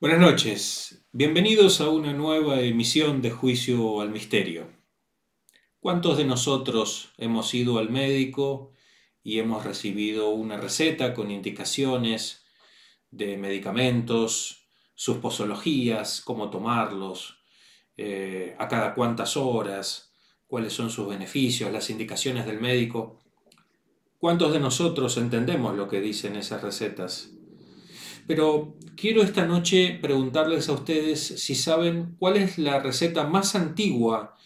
Buenas noches, bienvenidos a una nueva emisión de Juicio al Misterio. ¿Cuántos de nosotros hemos ido al médico y hemos recibido una receta con indicaciones de medicamentos, sus posologías, cómo tomarlos, eh, a cada cuántas horas, cuáles son sus beneficios, las indicaciones del médico? ¿Cuántos de nosotros entendemos lo que dicen esas recetas? Pero quiero esta noche preguntarles a ustedes si saben cuál es la receta más antigua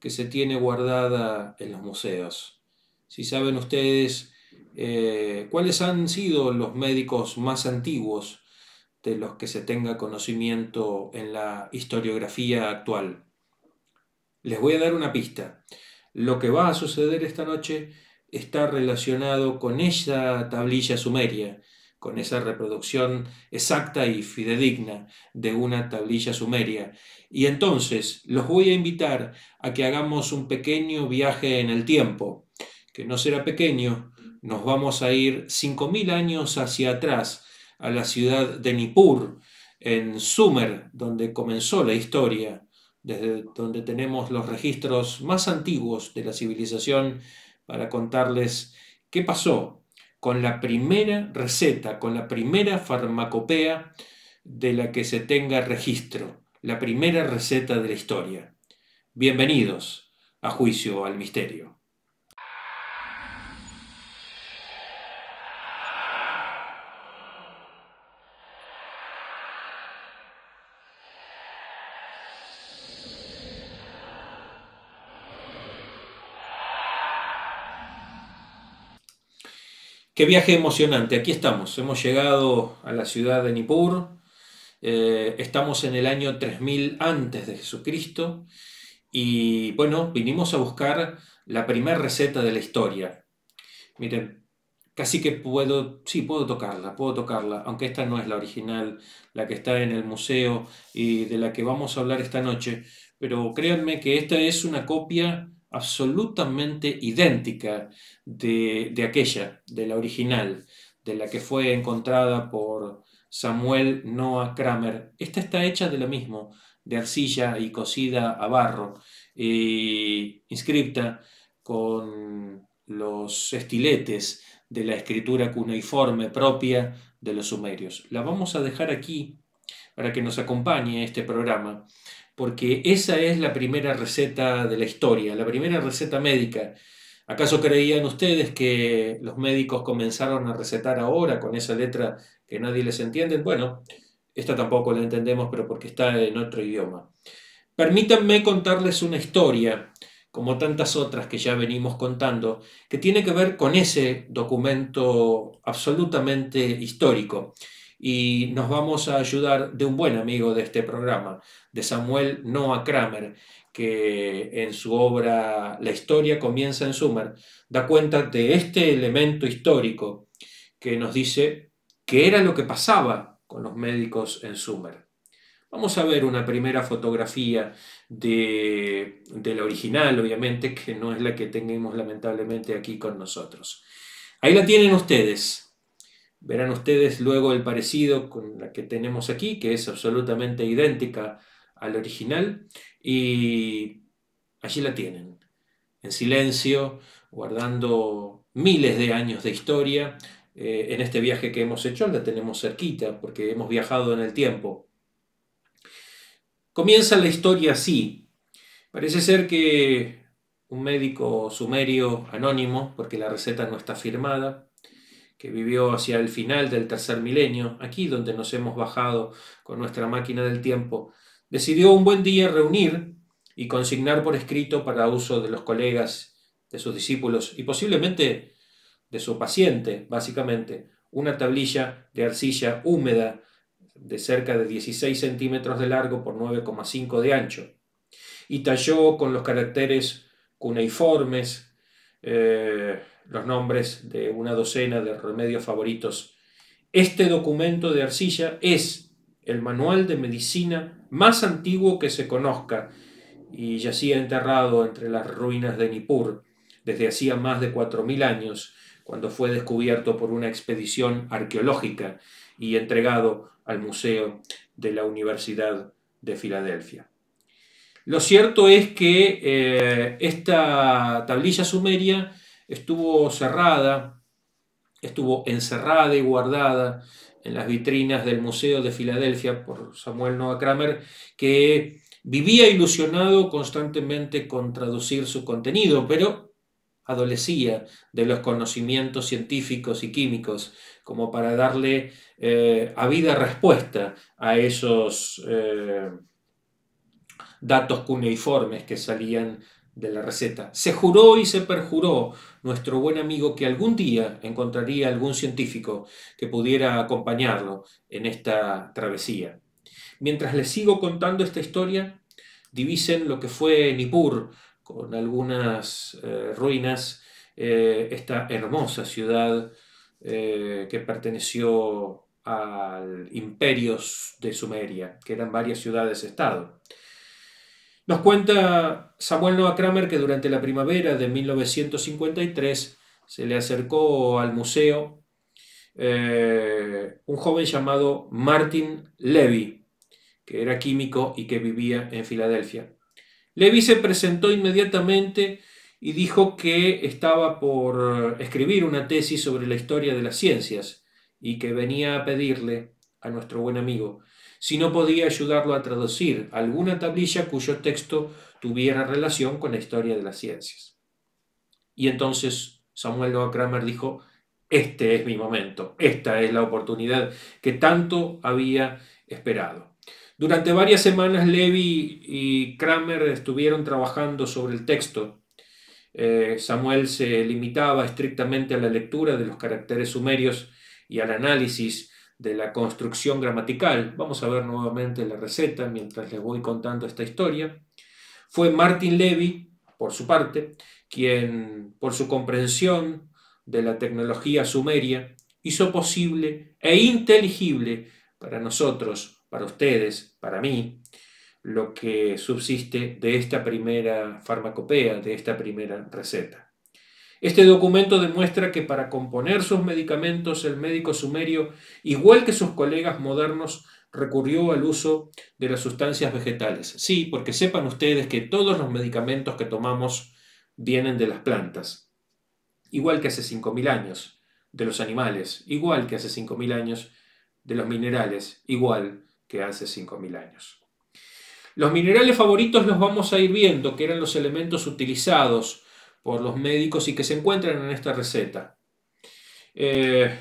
que se tiene guardada en los museos. Si saben ustedes eh, cuáles han sido los médicos más antiguos de los que se tenga conocimiento en la historiografía actual. Les voy a dar una pista. Lo que va a suceder esta noche está relacionado con esa tablilla sumeria con esa reproducción exacta y fidedigna de una tablilla sumeria. Y entonces los voy a invitar a que hagamos un pequeño viaje en el tiempo, que no será pequeño, nos vamos a ir 5.000 años hacia atrás, a la ciudad de Nippur, en Sumer, donde comenzó la historia, desde donde tenemos los registros más antiguos de la civilización para contarles qué pasó con la primera receta, con la primera farmacopea de la que se tenga registro, la primera receta de la historia. Bienvenidos a Juicio al Misterio. viaje emocionante. Aquí estamos. Hemos llegado a la ciudad de Nippur. Eh, estamos en el año 3000 antes de Jesucristo. Y bueno, vinimos a buscar la primera receta de la historia. Miren, casi que puedo, sí, puedo tocarla, puedo tocarla, aunque esta no es la original, la que está en el museo y de la que vamos a hablar esta noche. Pero créanme que esta es una copia absolutamente idéntica de, aquella, de la original, de la que fue encontrada por Samuel Noah Kramer. Esta está hecha de lo mismo, de arcilla y cocida a barro, inscripta con los estiletes de la escritura cuneiforme propia de los sumerios. La vamos a dejar aquí para que nos acompañe este programa porque esa es la primera receta de la historia, la primera receta médica. ¿Acaso creían ustedes que los médicos comenzaron a recetar ahora con esa letra que nadie les entiende? Bueno, esta tampoco la entendemos, pero porque está en otro idioma. Permítanme contarles una historia, como tantas otras que ya venimos contando, que tiene que ver con ese documento absolutamente histórico y nos vamos a ayudar de un buen amigo de este programa, de Samuel Noah Kramer, que en su obra La historia comienza en Sumer, da cuenta de este elemento histórico que nos dice qué era lo que pasaba con los médicos en Sumer. Vamos a ver una primera fotografía de, la original, obviamente, que no es la que tenemos lamentablemente aquí con nosotros. Ahí la tienen ustedes. Verán ustedes luego el parecido con la que tenemos aquí, que es absolutamente idéntica al original, y allí la tienen, en silencio, guardando miles de años de historia. Eh, en este viaje que hemos hecho la tenemos cerquita, porque hemos viajado en el tiempo. Comienza la historia así. Parece ser que un médico sumerio anónimo, porque la receta no está firmada, que vivió hacia el final del tercer milenio, aquí donde nos hemos bajado con nuestra máquina del tiempo, decidió un buen día reunir y consignar por escrito para uso de los colegas, de sus discípulos y posiblemente de su paciente, básicamente, una tablilla de arcilla húmeda de cerca de 16 centímetros de largo por 9,5 de ancho, y talló con los caracteres cuneiformes, eh, los nombres de una docena de remedios favoritos. Este documento de arcilla es el manual de medicina más antiguo que se conozca y yacía enterrado entre las ruinas de Nippur desde hacía más de 4.000 años, cuando fue descubierto por una expedición arqueológica y entregado al Museo de la Universidad de Filadelfia. Lo cierto es que eh, esta tablilla sumeria estuvo cerrada, estuvo encerrada y guardada en las vitrinas del Museo de Filadelfia por Samuel Noah Kramer, que vivía ilusionado constantemente con traducir su contenido, pero adolecía de los conocimientos científicos y químicos como para darle eh, a vida respuesta a esos eh, datos cuneiformes que salían de la receta. Se juró y se perjuró nuestro buen amigo que algún día encontraría algún científico que pudiera acompañarlo en esta travesía. Mientras les sigo contando esta historia, divisen lo que fue Nippur, con algunas eh, ruinas, eh, esta hermosa ciudad eh, que perteneció al imperio de Sumeria, que eran varias ciudades-estado. Nos cuenta Samuel Noah Kramer que durante la primavera de 1953 se le acercó al museo eh, un joven llamado Martin Levy, que era químico y que vivía en Filadelfia. Levy se presentó inmediatamente y dijo que estaba por escribir una tesis sobre la historia de las ciencias y que venía a pedirle a nuestro buen amigo si no podía ayudarlo a traducir alguna tablilla cuyo texto tuviera relación con la historia de las ciencias. Y entonces Samuel Noah Kramer dijo, este es mi momento, esta es la oportunidad que tanto había esperado. Durante varias semanas Levy y Kramer estuvieron trabajando sobre el texto. Eh, Samuel se limitaba estrictamente a la lectura de los caracteres sumerios y al análisis de la construcción gramatical. Vamos a ver nuevamente la receta mientras les voy contando esta historia. Fue Martin Levy, por su parte, quien, por su comprensión de la tecnología sumeria, hizo posible e inteligible para nosotros, para ustedes, para mí, lo que subsiste de esta primera farmacopea, de esta primera receta. Este documento demuestra que para componer sus medicamentos el médico sumerio, igual que sus colegas modernos, recurrió al uso de las sustancias vegetales. Sí, porque sepan ustedes que todos los medicamentos que tomamos vienen de las plantas, igual que hace 5.000 años, de los animales, igual que hace 5.000 años, de los minerales, igual que hace 5.000 años. Los minerales favoritos los vamos a ir viendo, que eran los elementos utilizados por los médicos y que se encuentran en esta receta. Eh,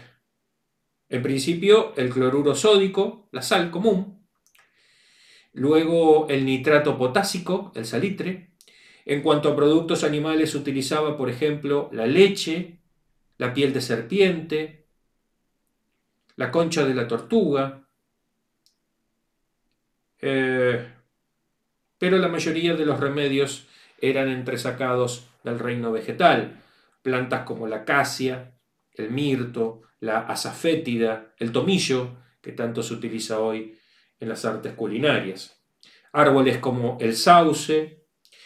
en principio, el cloruro sódico, la sal común, luego el nitrato potásico, el salitre. En cuanto a productos animales, utilizaba, por ejemplo, la leche, la piel de serpiente, la concha de la tortuga. Eh, pero la mayoría de los remedios eran entresacados del reino vegetal. Plantas como la acacia, el mirto, la azafétida, el tomillo, que tanto se utiliza hoy en las artes culinarias. Árboles como el sauce,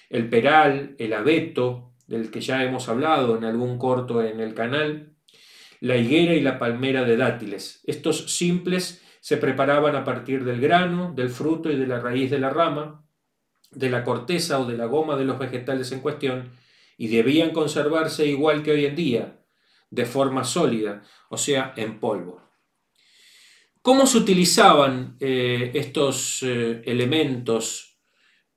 el peral, el abeto, del que ya hemos hablado en algún corto en el canal, la higuera y la palmera de dátiles. Estos simples se preparaban a partir del grano, del fruto y de la raíz de la rama, de la corteza o de la goma de los vegetales en cuestión y debían conservarse igual que hoy en día, de forma sólida, o sea, en polvo. ¿Cómo se utilizaban eh, estos eh, elementos?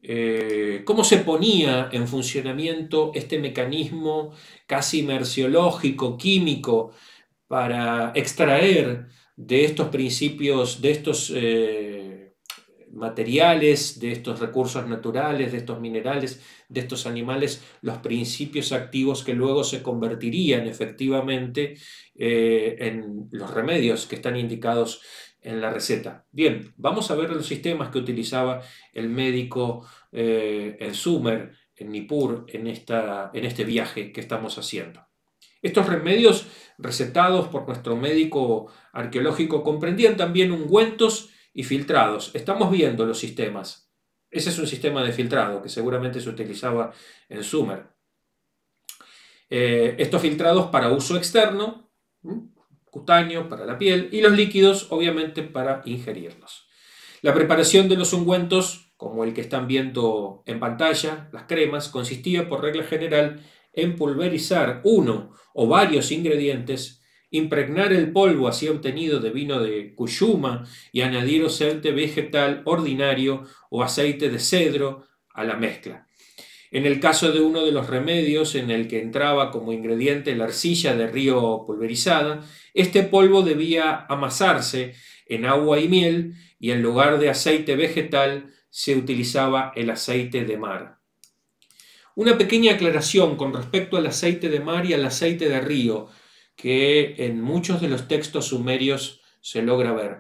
Eh, ¿Cómo se ponía en funcionamiento este mecanismo casi merciológico, químico, para extraer de estos principios, de estos materiales, de estos recursos naturales, de estos minerales, de estos animales, los principios activos que luego se convertirían efectivamente eh, en los remedios que están indicados en la receta. Bien, vamos a ver los sistemas que utilizaba el médico eh, en Sumer, en Nippur, en, esta, en este viaje que estamos haciendo. Estos remedios recetados por nuestro médico arqueológico comprendían también ungüentos, y filtrados. Estamos viendo los sistemas. Ese es un sistema de filtrado que seguramente se utilizaba en Sumer. Eh, estos filtrados para uso externo, cutáneo, para la piel, y los líquidos, obviamente, para ingerirlos. La preparación de los ungüentos, como el que están viendo en pantalla, las cremas, consistía por regla general en pulverizar uno o varios ingredientes impregnar el polvo así obtenido de vino de cuyuma y añadir aceite vegetal ordinario o aceite de cedro a la mezcla. En el caso de uno de los remedios en el que entraba como ingrediente la arcilla de río pulverizada, este polvo debía amasarse en agua y miel y en lugar de aceite vegetal se utilizaba el aceite de mar. Una pequeña aclaración con respecto al aceite de mar y al aceite de río que en muchos de los textos sumerios se logra ver.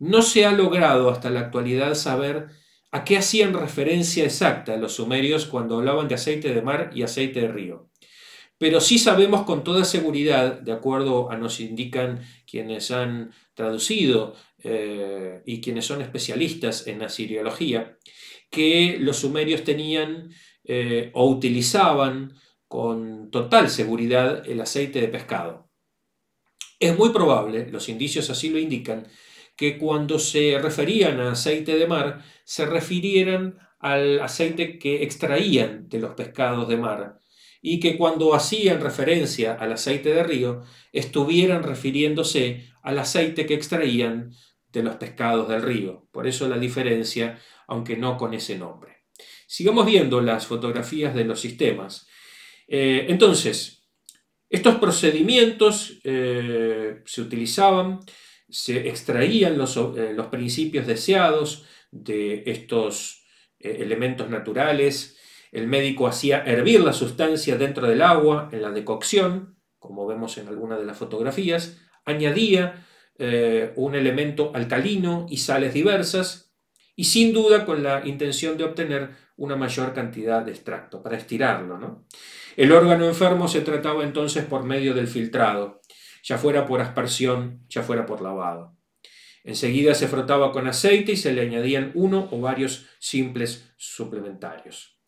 No se ha logrado hasta la actualidad saber a qué hacían referencia exacta los sumerios cuando hablaban de aceite de mar y aceite de río. Pero sí sabemos con toda seguridad, de acuerdo a nos indican quienes han traducido eh, y quienes son especialistas en asiriología, que los sumerios tenían eh, o utilizaban con total seguridad el aceite de pescado. Es muy probable, los indicios así lo indican, que cuando se referían a aceite de mar, se refirieran al aceite que extraían de los pescados de mar y que cuando hacían referencia al aceite de río, estuvieran refiriéndose al aceite que extraían de los pescados del río. Por eso la diferencia, aunque no con ese nombre. Sigamos viendo las fotografías de los sistemas. Eh, entonces, estos procedimientos eh, se utilizaban, se extraían los, eh, principios deseados de estos eh, elementos naturales. El médico hacía hervir la sustancia dentro del agua en la decocción, como vemos en alguna de las fotografías, añadía un elemento alcalino y sales diversas y sin duda con la intención de obtener una mayor cantidad de extracto para estirarlo. El órgano enfermo se trataba entonces por medio del filtrado, ya fuera por aspersión, ya fuera por lavado. Enseguida se frotaba con aceite y se le añadían uno o varios simples suplementarios.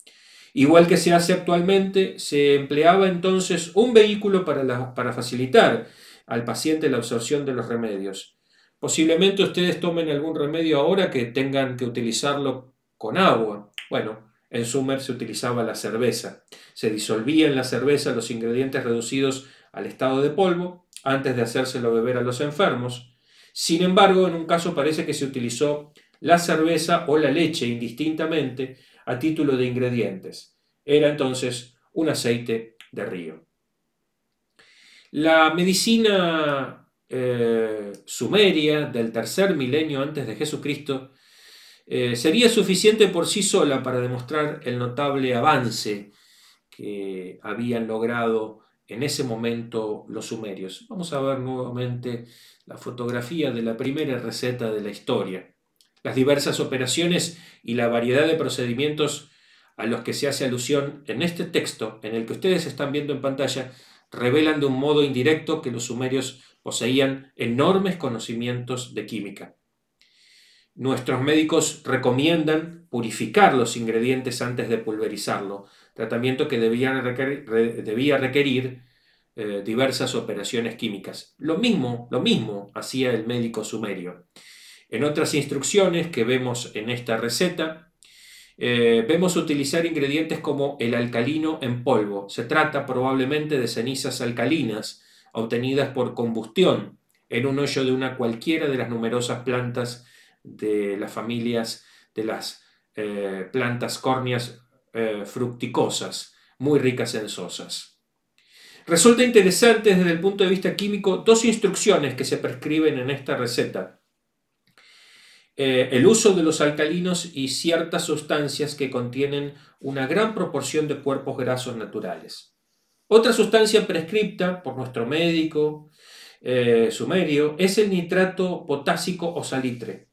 Igual que se hace actualmente, se empleaba entonces un vehículo para, para facilitar al paciente la absorción de los remedios Posiblemente ustedes tomen algún remedio ahora que tengan que utilizarlo con agua. Bueno, en Sumer se utilizaba la cerveza. Se disolvía en la cerveza los ingredientes reducidos al estado de polvo antes de hacérselo beber a los enfermos. Sin embargo, en un caso parece que se utilizó la cerveza o la leche indistintamente a título de ingredientes. Era entonces un aceite de río. La medicina eh, sumeria del tercer milenio antes de Jesucristo eh, sería suficiente por sí sola para demostrar el notable avance que habían logrado en ese momento los sumerios. Vamos a ver nuevamente la fotografía de la primera receta de la historia. Las diversas operaciones y la variedad de procedimientos a los que se hace alusión en este texto, en el que ustedes están viendo en pantalla, revelan de un modo indirecto que los sumerios poseían enormes conocimientos de química. Nuestros médicos recomiendan purificar los ingredientes antes de pulverizarlo, tratamiento que debía requerir, eh, diversas operaciones químicas. Lo mismo, lo mismo hacía el médico sumerio. En otras instrucciones que vemos en esta receta, eh, vemos utilizar ingredientes como el alcalino en polvo. Se trata probablemente de cenizas alcalinas obtenidas por combustión en un hoyo de una cualquiera de las numerosas plantas de las familias de las eh, plantas córneas eh, fructicosas, muy ricas en sosas. Resulta interesante desde el punto de vista químico dos instrucciones que se prescriben en esta receta. Eh, el uso de los alcalinos y ciertas sustancias que contienen una gran proporción de cuerpos grasos naturales. Otra sustancia prescripta por nuestro médico eh, sumerio es el nitrato potásico o salitre.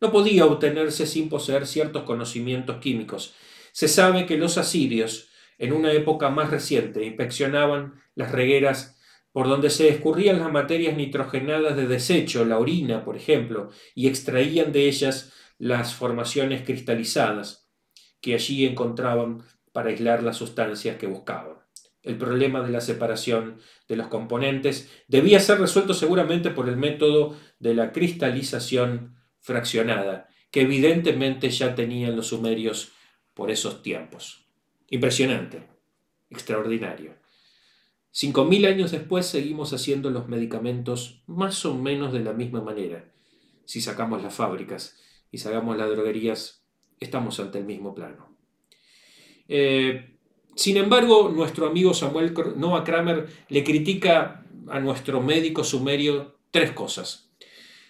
No podía obtenerse sin poseer ciertos conocimientos químicos. Se sabe que los asirios, en una época más reciente, inspeccionaban las regueras por donde se escurrían las materias nitrogenadas de desecho, la orina, por ejemplo, y extraían de ellas las formaciones cristalizadas que allí encontraban para aislar las sustancias que buscaban el problema de la separación de los componentes debía ser resuelto seguramente por el método de la cristalización fraccionada, que evidentemente ya tenían los sumerios por esos tiempos. Impresionante, extraordinario. 5.000 años después seguimos haciendo los medicamentos más o menos de la misma manera. Si sacamos las fábricas y sacamos las droguerías, estamos ante el mismo plano. Eh, sin embargo, nuestro amigo Samuel Noah Kramer le critica a nuestro médico sumerio tres cosas.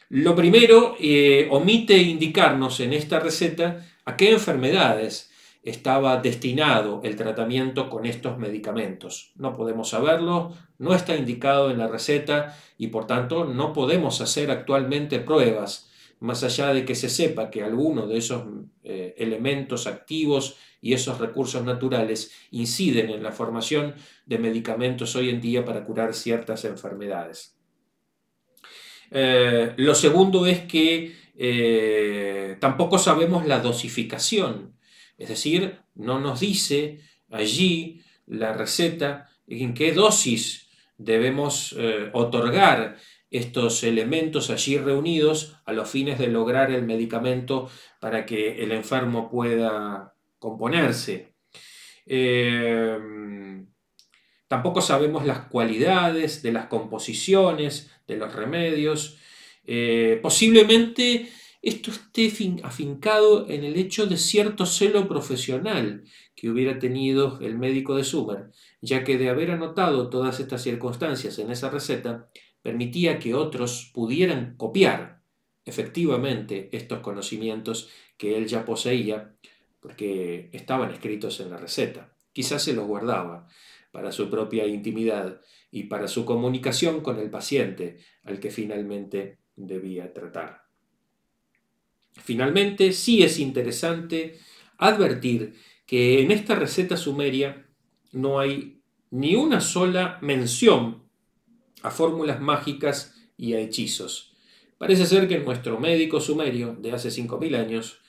Lo primero, eh, omite indicarnos en esta receta a qué enfermedades estaba destinado el tratamiento con estos medicamentos. No podemos saberlo, no está indicado en la receta y por tanto no podemos hacer actualmente pruebas, más allá de que se sepa que alguno de esos eh, elementos activos y esos recursos naturales inciden en la formación de medicamentos hoy en día para curar ciertas enfermedades. Eh, lo segundo es que eh, tampoco sabemos la dosificación, es decir, no nos dice allí la receta en qué dosis debemos eh, otorgar estos elementos allí reunidos a los fines de lograr el medicamento para que el enfermo pueda componerse. Eh, tampoco sabemos las cualidades de las composiciones, de los remedios. Eh, posiblemente esto esté afincado en el hecho de cierto celo profesional que hubiera tenido el médico de Sumer, ya que de haber anotado todas estas circunstancias en esa receta, permitía que otros pudieran copiar efectivamente estos conocimientos que él ya poseía porque estaban escritos en la receta. Quizás se los guardaba para su propia intimidad y para su comunicación con el paciente al que finalmente debía tratar. Finalmente, sí es interesante advertir que en esta receta sumeria no hay ni una sola mención a fórmulas mágicas y a hechizos. Parece ser que nuestro médico sumerio de hace 5.000 años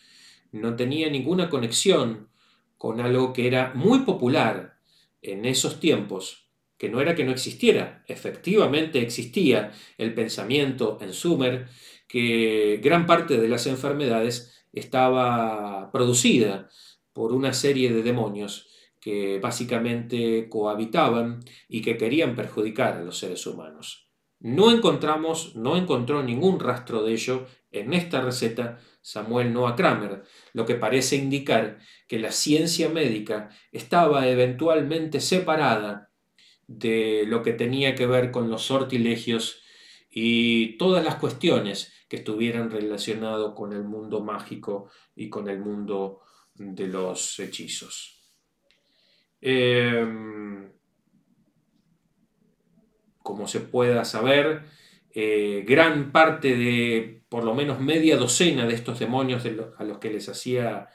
no tenía ninguna conexión con algo que era muy popular en esos tiempos, que no era que no existiera, efectivamente existía el pensamiento en Sumer, que gran parte de las enfermedades estaba producida por una serie de demonios que básicamente cohabitaban y que querían perjudicar a los seres humanos. No encontramos, no encontró ningún rastro de ello en esta receta Samuel Noah Kramer, lo que parece indicar que la ciencia médica estaba eventualmente separada de lo que tenía que ver con los sortilegios y todas las cuestiones que estuvieran relacionadas con el mundo mágico y con el mundo de los hechizos. Em, como se pueda saber, eh, gran parte de por lo menos media docena de estos demonios a los que les hacía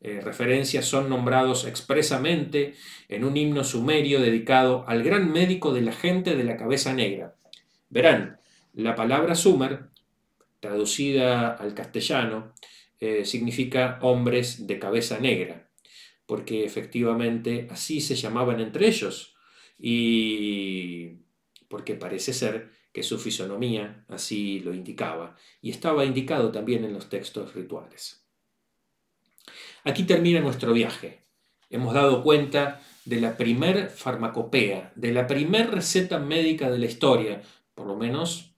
eh, referencia son nombrados expresamente en un himno sumerio dedicado al gran médico de la gente de la cabeza negra. Verán, la palabra Sumer, traducida al castellano, eh, significa hombres de cabeza negra, porque efectivamente así se llamaban entre ellos. Y porque parece ser que su fisonomía así lo indicaba, y estaba indicado también en los textos rituales. Aquí termina nuestro viaje. Hemos dado cuenta de la primer farmacopea, de la primer receta médica de la historia, por lo menos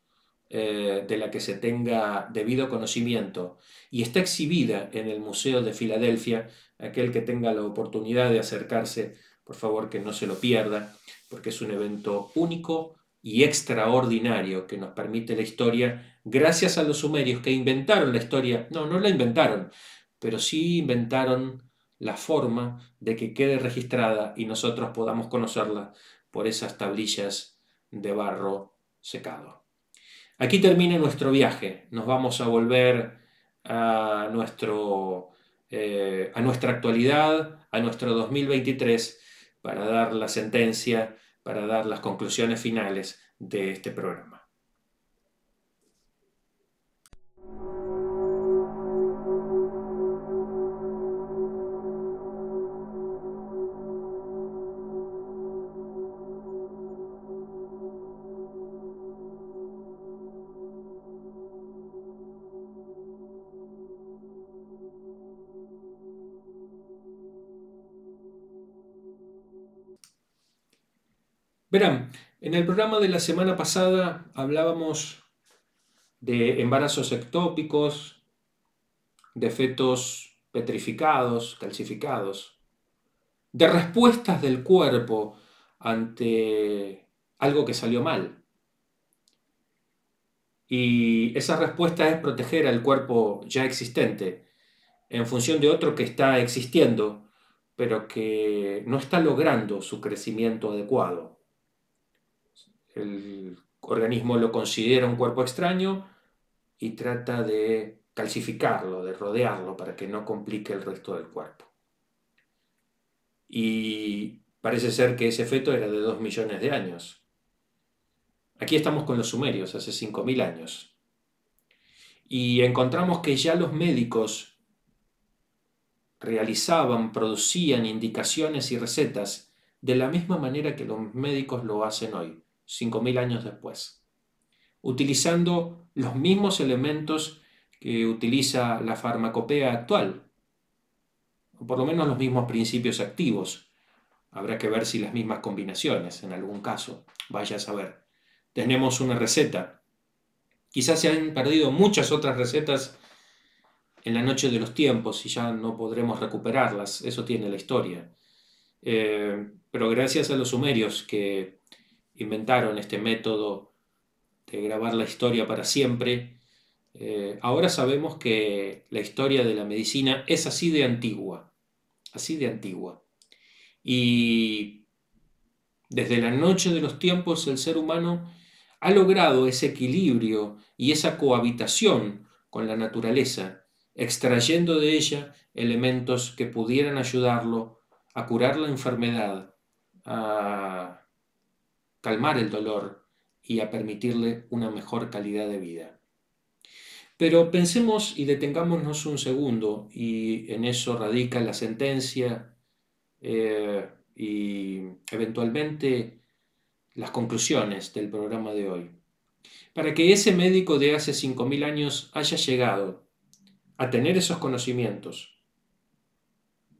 eh, de la que se tenga debido conocimiento, y está exhibida en el Museo de Filadelfia. Aquel que tenga la oportunidad de acercarse, por favor que no se lo pierda, porque es un evento único y extraordinario que nos permite la historia, gracias a los sumerios que inventaron la historia, no, no la inventaron, pero sí inventaron la forma de que quede registrada y nosotros podamos conocerla por esas tablillas de barro secado. Aquí termina nuestro viaje, nos vamos a volver a, nuestro, eh, a nuestra actualidad, a nuestro 2023, para dar la sentencia para dar las conclusiones finales de este programa. en el programa de la semana pasada hablábamos de embarazos ectópicos, de fetos petrificados, calcificados, de respuestas del cuerpo ante algo que salió mal. Y esa respuesta es proteger al cuerpo ya existente en función de otro que está existiendo, pero que no está logrando su crecimiento adecuado el organismo lo considera un cuerpo extraño y trata de calcificarlo, de rodearlo para que no complique el resto del cuerpo. Y parece ser que ese feto era de 2 millones de años. Aquí estamos con los sumerios, hace cinco 5.000 años. Y encontramos que ya los médicos realizaban, producían indicaciones y recetas de la misma manera que los médicos lo hacen hoy. 5.000 años después, utilizando los mismos elementos que utiliza la farmacopea actual, o por lo menos los mismos principios activos. Habrá que ver si las mismas combinaciones, en algún caso, vaya a saber. Tenemos una receta. Quizás se han perdido muchas otras recetas en la noche de los tiempos y ya no podremos recuperarlas, eso tiene la historia. Eh, pero gracias a los sumerios que inventaron este método de grabar la historia para siempre. Eh, ahora sabemos que la historia de la medicina es así de antigua, así de antigua. Y desde la noche de los tiempos el ser humano ha logrado ese equilibrio y esa cohabitación con la naturaleza, extrayendo de ella elementos que pudieran ayudarlo a curar la enfermedad, a calmar el dolor y a permitirle una mejor calidad de vida. Pero pensemos y detengámonos un segundo, y en eso radica la sentencia eh, y eventualmente las conclusiones del programa de hoy. Para que ese médico de hace 5.000 años haya llegado a tener esos conocimientos,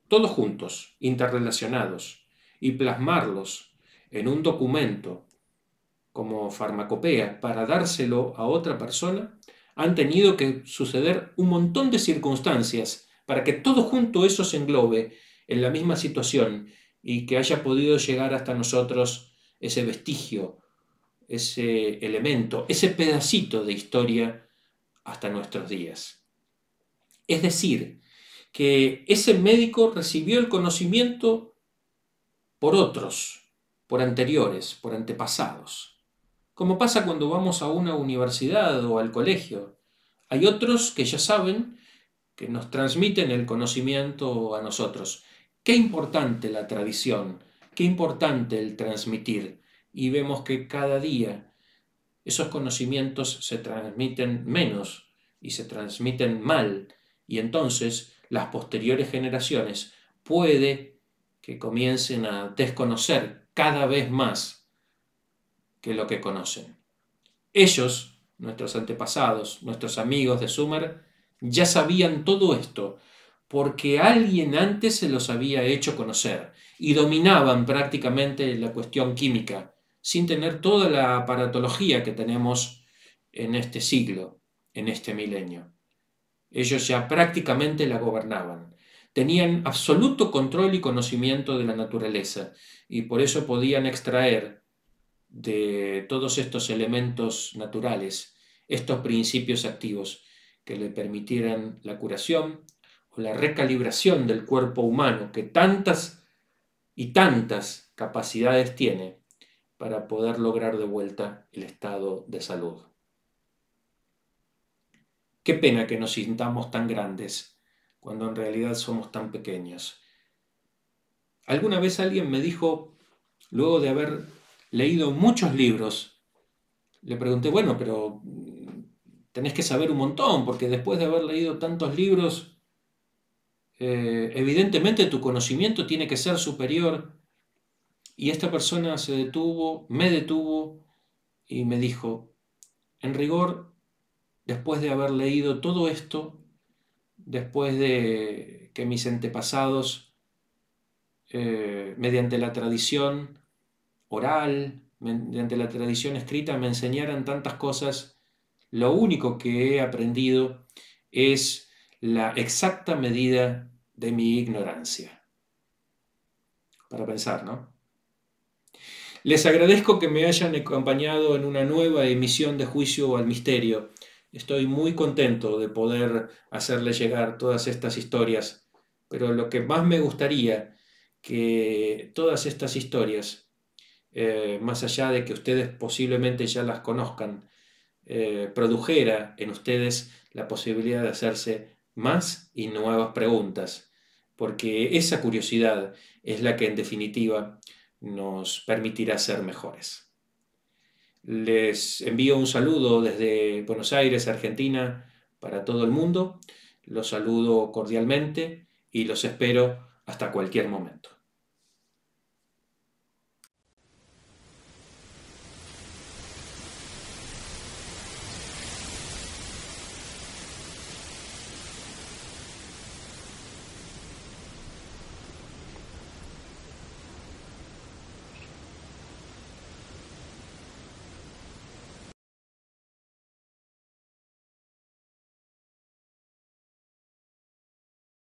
todos juntos, interrelacionados, y plasmarlos en un documento como farmacopea para dárselo a otra persona, han tenido que suceder un montón de circunstancias para que todo junto eso se englobe en la misma situación y que haya podido llegar hasta nosotros ese vestigio, ese elemento, ese pedacito de historia hasta nuestros días. Es decir, que ese médico recibió el conocimiento por otros, por anteriores, por antepasados. Como pasa cuando vamos a una universidad o al colegio. Hay otros que ya saben, que nos transmiten el conocimiento a nosotros. Qué importante la tradición, qué importante el transmitir. Y vemos que cada día esos conocimientos se transmiten menos y se transmiten mal. Y entonces las posteriores generaciones puede que comiencen a desconocer cada vez más que lo que conocen. Ellos, nuestros antepasados, nuestros amigos de Sumer, ya sabían todo esto porque alguien antes se los había hecho conocer y dominaban prácticamente la cuestión química, sin tener toda la aparatología que tenemos en este siglo, en este milenio. Ellos ya prácticamente la gobernaban tenían absoluto control y conocimiento de la naturaleza y por eso podían extraer de todos estos elementos naturales estos principios activos que le permitieran la curación o la recalibración del cuerpo humano que tantas y tantas capacidades tiene para poder lograr de vuelta el estado de salud. Qué pena que nos sintamos tan grandes cuando en realidad somos tan pequeños. Alguna vez alguien me dijo, luego de haber leído muchos libros, le pregunté, bueno, pero mm, tenés que saber un montón, porque después de haber leído tantos libros, eh, evidentemente tu conocimiento tiene que ser superior. Y esta persona se detuvo, me detuvo y me dijo, en rigor, después de haber leído todo esto, después de que mis antepasados, eh, mediante la tradición oral, mediante la tradición escrita, me enseñaran tantas cosas, lo único que he aprendido es la exacta medida de mi ignorancia. Para pensar, ¿no? Les agradezco que me hayan acompañado en una nueva emisión de Juicio al Misterio. Estoy muy contento de poder hacerle llegar todas estas historias, pero lo que más me gustaría que todas estas historias, eh, más allá de que ustedes posiblemente ya las conozcan, eh, produjera en ustedes la posibilidad de hacerse más y nuevas preguntas, porque esa curiosidad es la que en definitiva nos permitirá ser mejores. Les envío un saludo desde Buenos Aires, Argentina, para todo el mundo. Los saludo cordialmente y los espero hasta cualquier momento.